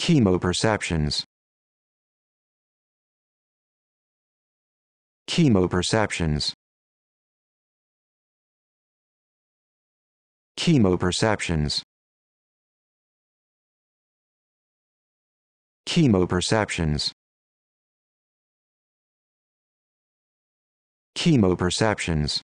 Chemoperceptions Chemoperceptions Chemoperceptions Chemoperceptions Chemoperceptions